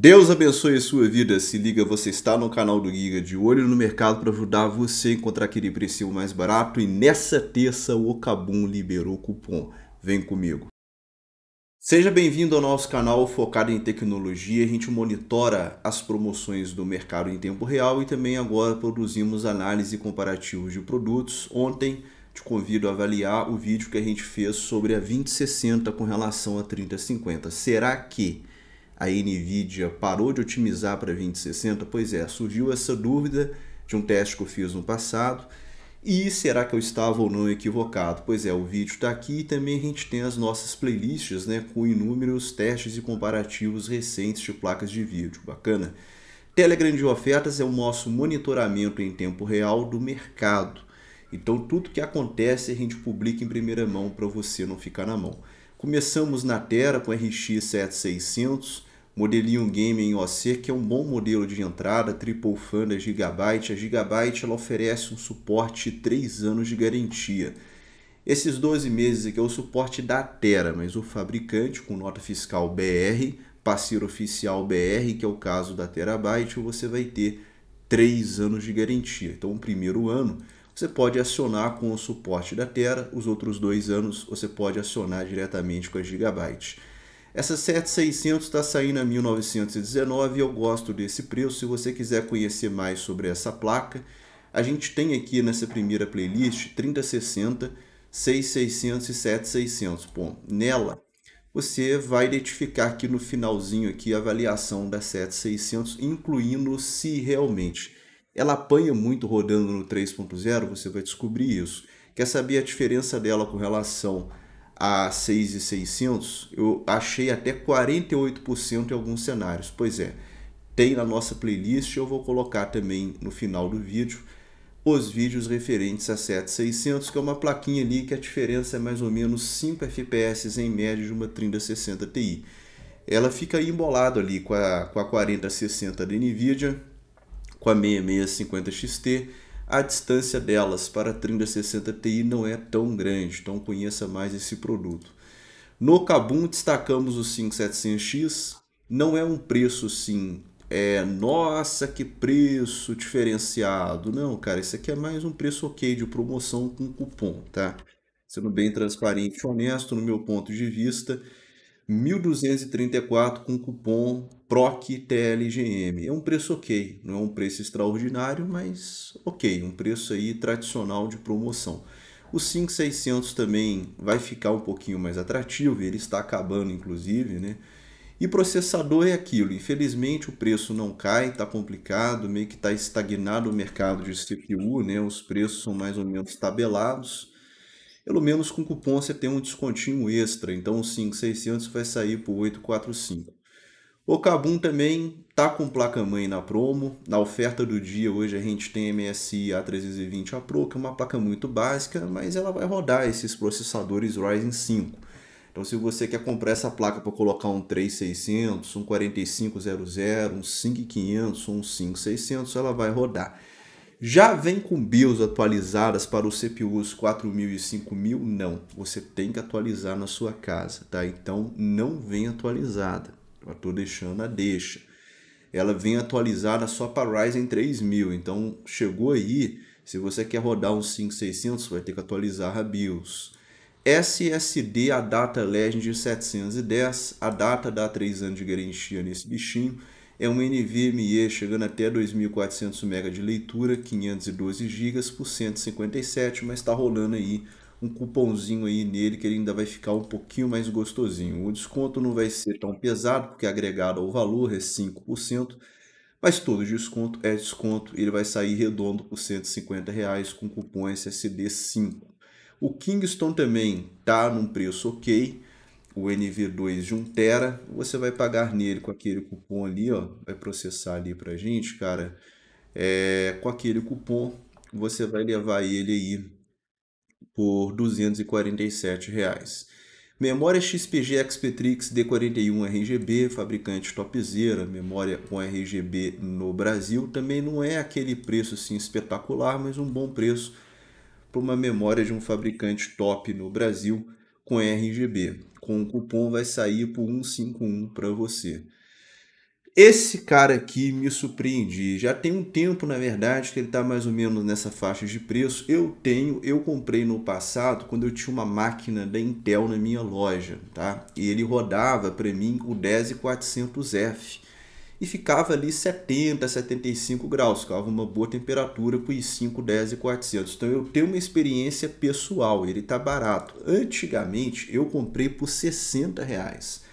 Deus abençoe a sua vida. Se liga, você está no canal do Giga de Olho no Mercado para ajudar você a encontrar aquele preço mais barato. E nessa terça, o Ocabum liberou cupom. Vem comigo. Seja bem-vindo ao nosso canal focado em tecnologia. A gente monitora as promoções do mercado em tempo real e também agora produzimos análise comparativa de produtos. Ontem te convido a avaliar o vídeo que a gente fez sobre a 2060 com relação a 3050. Será que a NVIDIA parou de otimizar para 2060? Pois é, surgiu essa dúvida de um teste que eu fiz no passado. E será que eu estava ou não equivocado? Pois é, o vídeo está aqui e também a gente tem as nossas playlists né, com inúmeros testes e comparativos recentes de placas de vídeo. Bacana? Telegram de ofertas é o nosso monitoramento em tempo real do mercado. Então, tudo que acontece a gente publica em primeira mão para você não ficar na mão. Começamos na Terra com RX 7600, modelinho game em OC, que é um bom modelo de entrada, triple fan da Gigabyte. A Gigabyte ela oferece um suporte de 3 anos de garantia. Esses 12 meses aqui é o suporte da Terra, mas o fabricante, com nota fiscal BR, parceiro oficial BR, que é o caso da Terabyte, você vai ter 3 anos de garantia. Então, o primeiro ano você pode acionar com o suporte da Terra, os outros dois anos você pode acionar diretamente com a Gigabyte. Essa 7600 está saindo a 1919 e eu gosto desse preço. Se você quiser conhecer mais sobre essa placa, a gente tem aqui nessa primeira playlist 3060, 6600 e 7600. Bom, nela você vai identificar aqui no finalzinho aqui a avaliação da 7600, incluindo se realmente ela apanha muito rodando no 3.0, você vai descobrir isso. Quer saber a diferença dela com relação a 6,600, eu achei até 48% em alguns cenários. Pois é, tem na nossa playlist, eu vou colocar também no final do vídeo os vídeos referentes a 7600, que é uma plaquinha ali que a diferença é mais ou menos 5 FPS em média de uma 3060 Ti. Ela fica embolada ali com a, com a 4060 da NVIDIA, com a 6650 XT a distância delas para a 3060 Ti não é tão grande, então conheça mais esse produto. No Kabum destacamos o 5700X, não é um preço sim, é nossa que preço diferenciado. Não, cara, isso aqui é mais um preço ok de promoção com cupom, tá? Sendo bem transparente e honesto no meu ponto de vista, 1234 com cupom PROC TLGM. É um preço ok, não é um preço extraordinário, mas ok, um preço aí tradicional de promoção. O 5600 também vai ficar um pouquinho mais atrativo, ele está acabando inclusive, né? E processador é aquilo, infelizmente o preço não cai, está complicado, meio que está estagnado o mercado de CPU, né? os preços são mais ou menos tabelados. Pelo menos com cupom você tem um descontinho extra, então o 5600 vai sair por 845. O Kabum também tá com placa-mãe na promo. Na oferta do dia hoje a gente tem a MSI A320 A Pro, que é uma placa muito básica, mas ela vai rodar esses processadores Ryzen 5. Então se você quer comprar essa placa para colocar um 3600, um 4500, um 5500, um 5600, ela vai rodar. Já vem com BIOS atualizadas para os CPUs 4000 e 5000? Não, você tem que atualizar na sua casa, tá? Então não vem atualizada. Eu estou deixando a deixa. Ela vem atualizada só para Ryzen 3000, então chegou aí, se você quer rodar um 5600, vai ter que atualizar a BIOS. SSD, a data Legend 710, a data dá 3 anos de garantia nesse bichinho. É um NVMe chegando até 2.400 MB de leitura, 512 GB por 157, mas está rolando aí um cupomzinho aí nele que ele ainda vai ficar um pouquinho mais gostosinho. O desconto não vai ser tão pesado, porque é agregado ao valor é 5%, mas todo desconto é desconto, ele vai sair redondo por 150 reais com cupom SSD5. O Kingston também tá num preço ok, o NV2 de 1 tera você vai pagar nele com aquele cupom ali, ó, vai processar ali pra gente, cara, é, com aquele cupom você vai levar ele aí por R$ 247,00. Memória XPG Xptrix D41 RGB, fabricante topzera, memória com RGB no Brasil, também não é aquele preço assim espetacular, mas um bom preço para uma memória de um fabricante top no Brasil com RGB. Com o cupom vai sair por 151 para você. Esse cara aqui me surpreendi. Já tem um tempo, na verdade, que ele está mais ou menos nessa faixa de preço. Eu tenho, eu comprei no passado quando eu tinha uma máquina da Intel na minha loja, tá? E ele rodava para mim o 10400F e ficava ali 70, 75 graus, ficava uma boa temperatura com os 5, 10 e 400. Então eu tenho uma experiência pessoal, ele está barato. Antigamente eu comprei por 60 reais.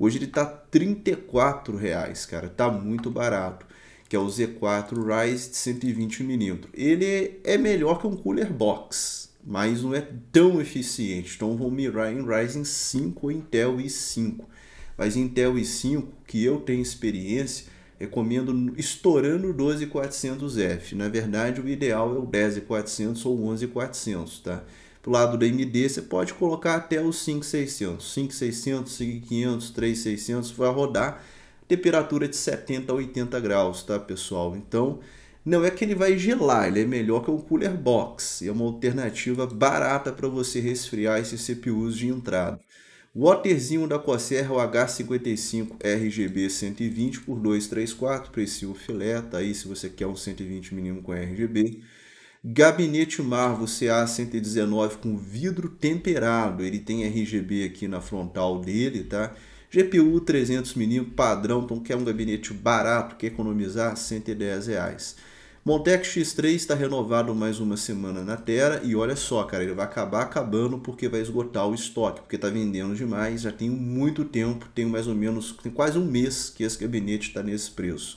Hoje ele está R$34,00, reais, cara, está muito barato, que é o Z4 Rise de 120mm. Ele é melhor que um cooler box, mas não é tão eficiente, então vou mirar em Ryzen 5 ou Intel i5. Mas Intel i5, que eu tenho experiência, recomendo estourando o 12400F. Na verdade, o ideal é o 10400 ou 11400, tá? do lado da MD, você pode colocar até os 5600. 5600, 5500, 3600, vai rodar temperatura de 70 a 80 graus, tá, pessoal? Então, não é que ele vai gelar, ele é melhor que um cooler box. É uma alternativa barata para você resfriar esses CPUs de entrada. O waterzinho da Corsair é o H55 RGB 120 por 234, precinho filé, tá aí se você quer um 120 mínimo com RGB. Gabinete Marvo CA119 com vidro temperado. Ele tem RGB aqui na frontal dele, tá? GPU 300mm padrão, então quer um gabinete barato, quer economizar 110 reais. Montec X3 está renovado mais uma semana na Terra e olha só, cara, ele vai acabar acabando porque vai esgotar o estoque, porque está vendendo demais, já tem muito tempo, tem mais ou menos, tem quase um mês que esse gabinete está nesse preço.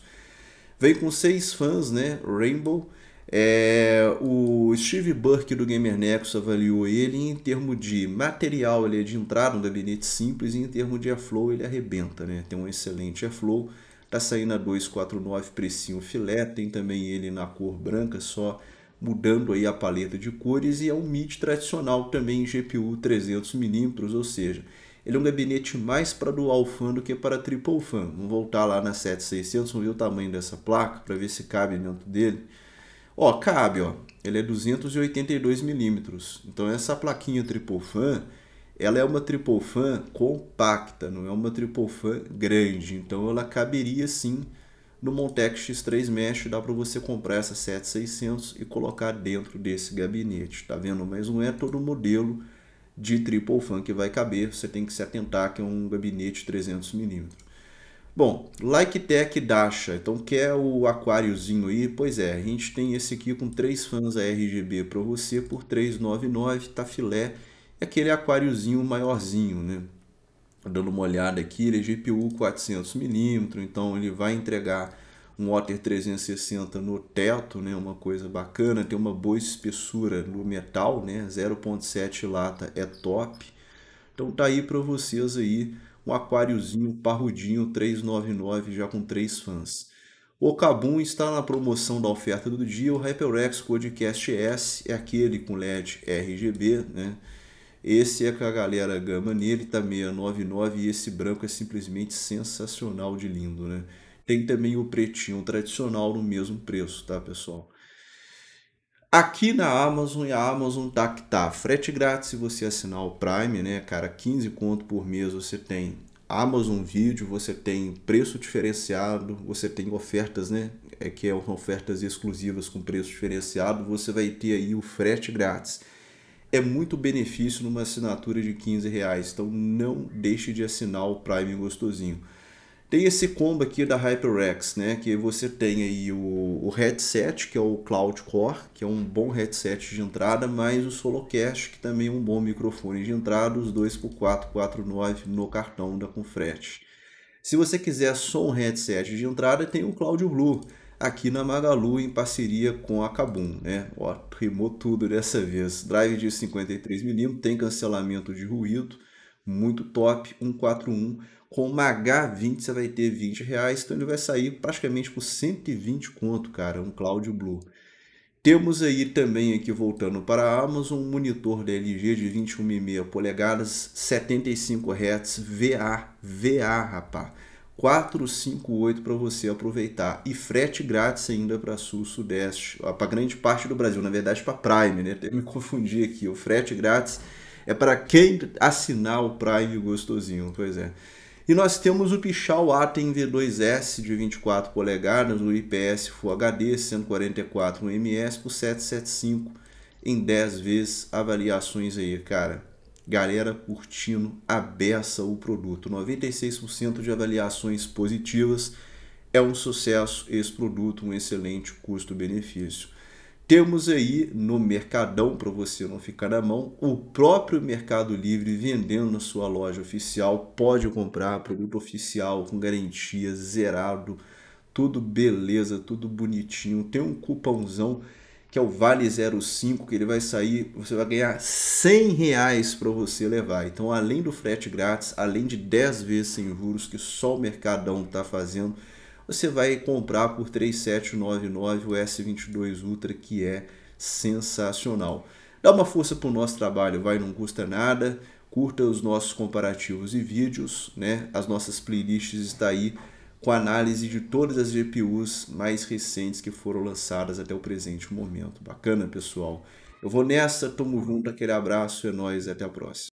Vem com seis fãs, né, Rainbow, é, o Steve Burke do Gamer Nexus avaliou ele em termos de material, ele é de entrada, um gabinete simples, e em termos de airflow ele arrebenta, né? Tem um excelente airflow, tá saindo a 249, precinho filé, tem também ele na cor branca, só mudando aí a paleta de cores, e é um MIDI tradicional também em GPU 300mm, ou seja, ele é um gabinete mais para dual fan do que para triple fan. Vamos voltar lá na 7600, vamos ver o tamanho dessa placa para ver se cabe dentro dele. Ó, cabe, ó. Ele é 282 milímetros. Então essa plaquinha tripofan, ela é uma tripofan compacta, não é uma tripofan grande. Então ela caberia sim no Montec X3 Mesh, dá para você comprar essa 7600 e colocar dentro desse gabinete, tá vendo? Mas não é todo modelo de triple fan que vai caber, você tem que se atentar que é um gabinete 300 milímetros. Bom, like tech Dasha, então quer o aquáriozinho aí? Pois é, a gente tem esse aqui com três fãs a RGB para você por 399, tá filé. É aquele aquáriozinho maiorzinho, né? Dando uma olhada aqui, ele é GPU 400mm, então ele vai entregar um Otter 360 no teto, né? Uma coisa bacana, tem uma boa espessura no metal, né? 0.7 lata é top. Então tá aí para vocês aí um aquáriozinho parrudinho 399 já com três fãs. O Kabum está na promoção da oferta do dia. O HyperX Codecast S é aquele com LED RGB, né? Esse é que a galera gama nele, tá 699 e esse branco é simplesmente sensacional de lindo, né? Tem também o pretinho tradicional no mesmo preço, tá, pessoal? Aqui na Amazon, e a Amazon tá que tá. Frete grátis se você assinar o Prime, né, cara? 15 conto por mês você tem Amazon Video, você tem preço diferenciado, você tem ofertas, né? É que é ofertas exclusivas com preço diferenciado, você vai ter aí o frete grátis. É muito benefício numa assinatura de 15 reais, então não deixe de assinar o Prime gostosinho. Tem esse combo aqui da HyperX, né? Que você tem aí o, o headset, que é o Cloud Core, que é um bom headset de entrada, mais o Solocast, que também é um bom microfone de entrada, os dois por 449 no cartão da Confrete. Se você quiser só um headset de entrada, tem o Cloud Blue, aqui na Magalu em parceria com a Kabum, né? Ó, rimou tudo dessa vez. Drive de 53mm, tem cancelamento de ruído, muito top, 141. Com uma H20 você vai ter 20 reais, então ele vai sair praticamente por 120 conto, cara, um Cláudio Blue. Temos aí também, aqui voltando para a Amazon, um monitor da LG de 21,5 polegadas, 75 Hz, VA, VA, rapá. 458 para você aproveitar e frete grátis ainda para sul sudeste, para grande parte do Brasil, na verdade para Prime, né? Eu me confundi aqui, o frete grátis é para quem assinar o Prime gostosinho, pois é. E nós temos o Pichau Atem V2S de 24 polegadas, o IPS Full HD 144 ms por 775 em 10 vezes avaliações aí, cara. Galera curtindo a beça o produto. 96% de avaliações positivas. É um sucesso esse produto, um excelente custo-benefício. Temos aí no Mercadão, para você não ficar na mão, o próprio Mercado Livre vendendo na sua loja oficial. Pode comprar produto oficial com garantia, zerado, tudo beleza, tudo bonitinho. Tem um cupãozão que é o Vale 05, que ele vai sair, você vai ganhar 100 reais para você levar. Então, além do frete grátis, além de 10 vezes sem juros que só o Mercadão está fazendo, você vai comprar por 3799 o S22 Ultra, que é sensacional. Dá uma força para o nosso trabalho, vai, não custa nada. Curta os nossos comparativos e vídeos, né? As nossas playlists está aí com análise de todas as GPUs mais recentes que foram lançadas até o presente momento. Bacana, pessoal? Eu vou nessa, tamo junto, aquele abraço, é nóis, até a próxima.